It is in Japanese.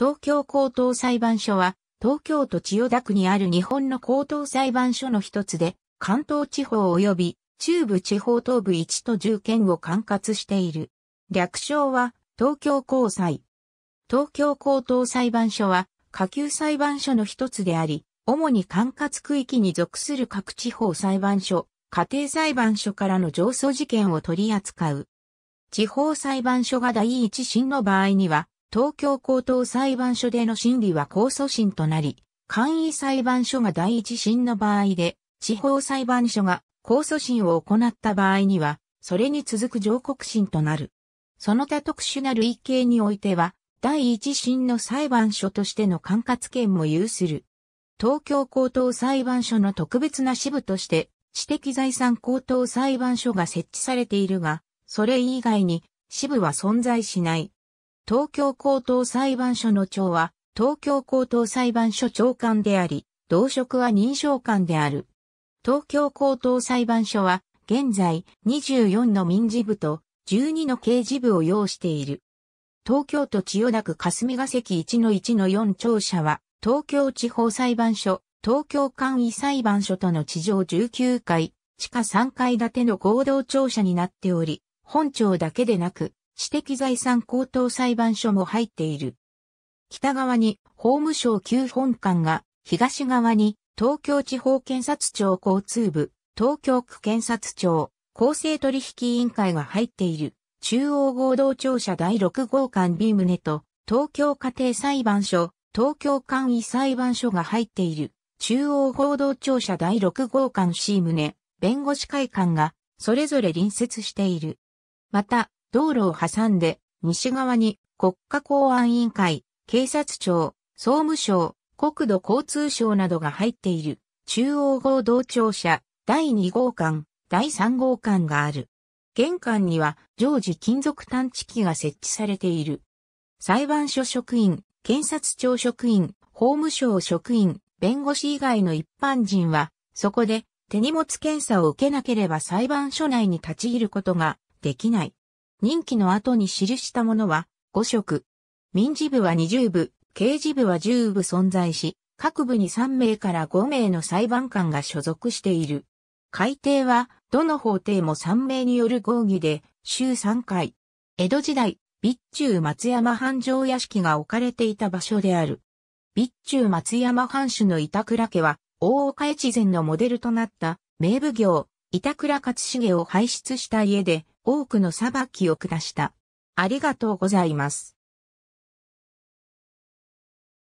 東京高等裁判所は、東京都千代田区にある日本の高等裁判所の一つで、関東地方及び中部地方東部1と10県を管轄している。略称は東京高裁。東京高等裁判所は下級裁判所の一つであり、主に管轄区域に属する各地方裁判所、家庭裁判所からの上訴事件を取り扱う。地方裁判所が第一審の場合には、東京高等裁判所での審理は控訴審となり、簡易裁判所が第一審の場合で、地方裁判所が控訴審を行った場合には、それに続く上告審となる。その他特殊な類型においては、第一審の裁判所としての管轄権も有する。東京高等裁判所の特別な支部として、知的財産高等裁判所が設置されているが、それ以外に支部は存在しない。東京高等裁判所の長は、東京高等裁判所長官であり、同職は認証官である。東京高等裁判所は、現在24の民事部と12の刑事部を要している。東京都千代田区霞が関1の1の4庁舎は、東京地方裁判所、東京簡易裁判所との地上19階、地下3階建ての合同庁舎になっており、本庁だけでなく、私的財産高等裁判所も入っている。北側に法務省旧本館が、東側に東京地方検察庁交通部、東京区検察庁、公正取引委員会が入っている、中央合同庁舎第6号館 B 棟と、東京家庭裁判所、東京簡易裁判所が入っている、中央合同庁舎第6号館 C 棟、弁護士会館が、それぞれ隣接している。また、道路を挟んで、西側に国家公安委員会、警察庁、総務省、国土交通省などが入っている、中央号同庁舎、第2号館、第3号館がある。玄関には常時金属探知機が設置されている。裁判所職員、検察庁職員、法務省職員、弁護士以外の一般人は、そこで手荷物検査を受けなければ裁判所内に立ち入ることができない。任期の後に記したものは5色。民事部は20部、刑事部は10部存在し、各部に3名から5名の裁判官が所属している。改定は、どの法廷も3名による合議で、週3回。江戸時代、備中松山藩城屋敷が置かれていた場所である。備中松山藩主の板倉家は、大岡越前のモデルとなった、名奉行、板倉勝重を輩出した家で、多くの裁きを下した。ありがとうございます。